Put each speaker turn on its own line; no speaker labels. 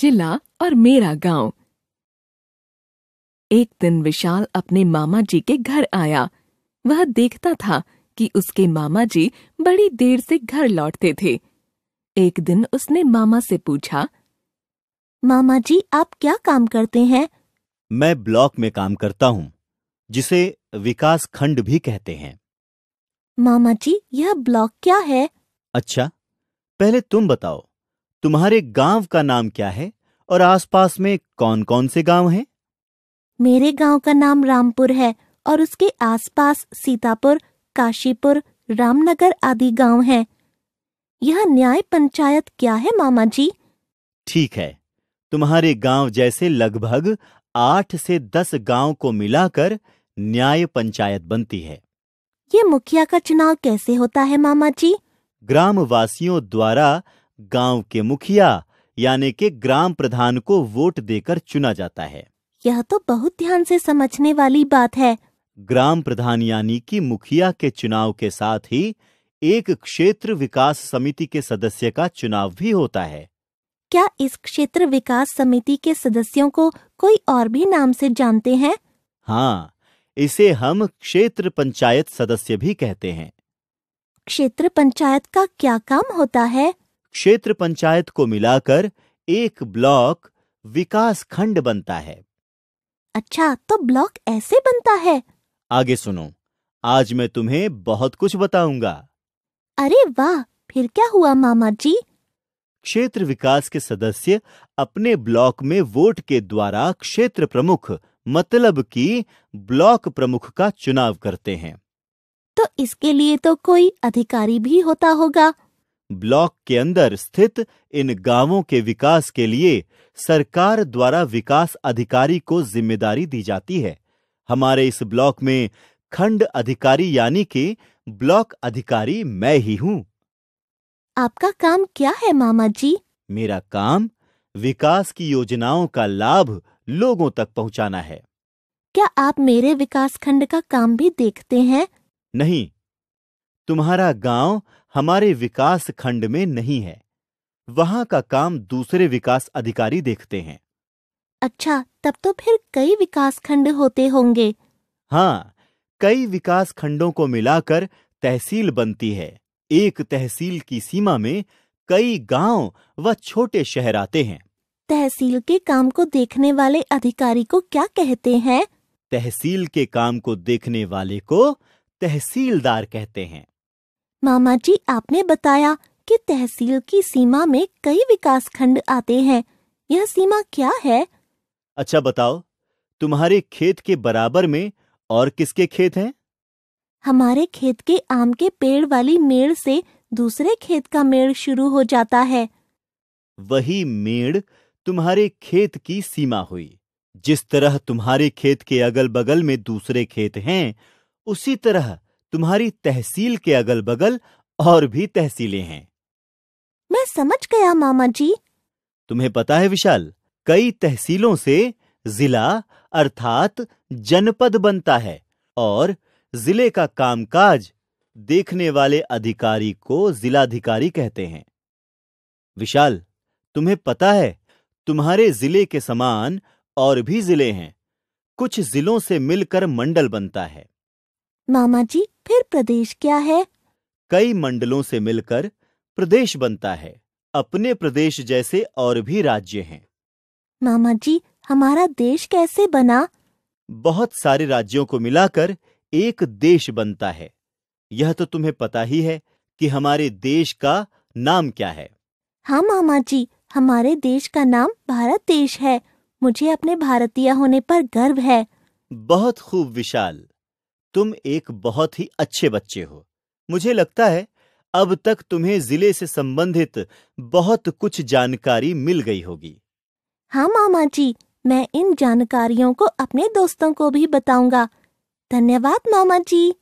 जिला और मेरा गांव एक दिन विशाल अपने मामा जी के घर आया
वह देखता था कि उसके मामा जी बड़ी देर से घर लौटते थे एक दिन उसने मामा से पूछा मामा जी आप क्या काम
करते हैं मैं ब्लॉक में काम करता हूँ जिसे विकास खंड भी कहते हैं
मामा जी यह ब्लॉक क्या है
अच्छा पहले तुम बताओ तुम्हारे गांव का नाम क्या है और आसपास में कौन कौन से गांव हैं?
मेरे गांव का नाम रामपुर है और उसके आसपास सीतापुर काशीपुर रामनगर आदि गांव हैं। यह न्याय पंचायत क्या है मामा जी
ठीक है तुम्हारे गांव जैसे लगभग आठ से दस गांव को मिलाकर न्याय पंचायत बनती है ये मुखिया का चुनाव कैसे होता है मामा जी ग्राम वासियों द्वारा गांव के मुखिया यानी कि ग्राम प्रधान को वोट देकर चुना जाता है
यह तो बहुत ध्यान से समझने वाली बात है
ग्राम प्रधान यानी कि मुखिया के चुनाव के साथ ही एक क्षेत्र विकास समिति के सदस्य का चुनाव भी होता है
क्या इस क्षेत्र विकास समिति के सदस्यों को कोई और भी नाम से जानते हैं
हाँ इसे हम क्षेत्र पंचायत सदस्य भी कहते हैं क्षेत्र पंचायत का क्या काम होता है क्षेत्र पंचायत को मिलाकर एक ब्लॉक विकास खंड बनता है
अच्छा तो ब्लॉक ऐसे बनता है
आगे सुनो आज मैं तुम्हें बहुत कुछ बताऊंगा अरे वाह फिर क्या हुआ मामा जी क्षेत्र विकास के सदस्य अपने ब्लॉक में वोट के द्वारा क्षेत्र प्रमुख मतलब कि ब्लॉक प्रमुख का चुनाव करते हैं
तो इसके लिए तो कोई अधिकारी भी होता होगा
ब्लॉक के अंदर स्थित इन गांवों के विकास के लिए सरकार द्वारा विकास अधिकारी को जिम्मेदारी दी जाती है हमारे इस ब्लॉक में खंड अधिकारी यानी कि ब्लॉक अधिकारी मैं ही हूँ आपका
काम क्या है मामा जी
मेरा काम विकास की योजनाओं का लाभ लोगों तक पहुँचाना है
क्या आप मेरे विकास खंड का काम भी देखते
हैं नहीं तुम्हारा गांव हमारे विकास खंड में नहीं है वहां का काम दूसरे विकास अधिकारी देखते हैं अच्छा
तब तो फिर कई विकास खंड होते होंगे
हाँ कई विकास खंडों को मिलाकर तहसील बनती है एक तहसील की सीमा में कई गांव व छोटे शहर आते हैं
तहसील के काम को देखने वाले अधिकारी को क्या कहते हैं
तहसील के काम को देखने वाले को तहसीलदार कहते हैं
मामा जी आपने बताया कि तहसील की सीमा में कई विकास खंड आते हैं यह सीमा क्या है
अच्छा बताओ तुम्हारे खेत के बराबर में और किसके खेत हैं?
हमारे खेत के आम के पेड़ वाली मेड़ से दूसरे खेत का मेड़ शुरू हो जाता है
वही मेड़ तुम्हारे खेत की सीमा हुई जिस तरह तुम्हारे खेत के अगल बगल में दूसरे खेत हैं उसी तरह तुम्हारी तहसील के अगल बगल और भी तहसीलें हैं मैं समझ गया मामा जी तुम्हें पता है विशाल कई तहसीलों से जिला अर्थात जनपद बनता है और जिले का कामकाज देखने वाले अधिकारी को जिलाधिकारी कहते हैं विशाल तुम्हें पता है तुम्हारे जिले के समान और भी जिले हैं कुछ जिलों से मिलकर मंडल बनता है मामा जी फिर प्रदेश क्या है कई मंडलों से मिलकर प्रदेश बनता है अपने प्रदेश जैसे और भी राज्य हैं
मामा जी हमारा देश कैसे बना
बहुत सारे राज्यों को मिलाकर एक देश बनता है यह तो तुम्हें पता ही है कि हमारे देश का नाम क्या है
हाँ मामा जी हमारे देश का नाम भारत देश है मुझे अपने
भारतीय होने पर गर्व है बहुत खूब विशाल तुम एक बहुत ही अच्छे बच्चे हो मुझे लगता है अब तक तुम्हें जिले से संबंधित बहुत कुछ जानकारी मिल गई होगी हाँ मामा जी मैं
इन जानकारियों को अपने दोस्तों को भी बताऊंगा धन्यवाद मामा जी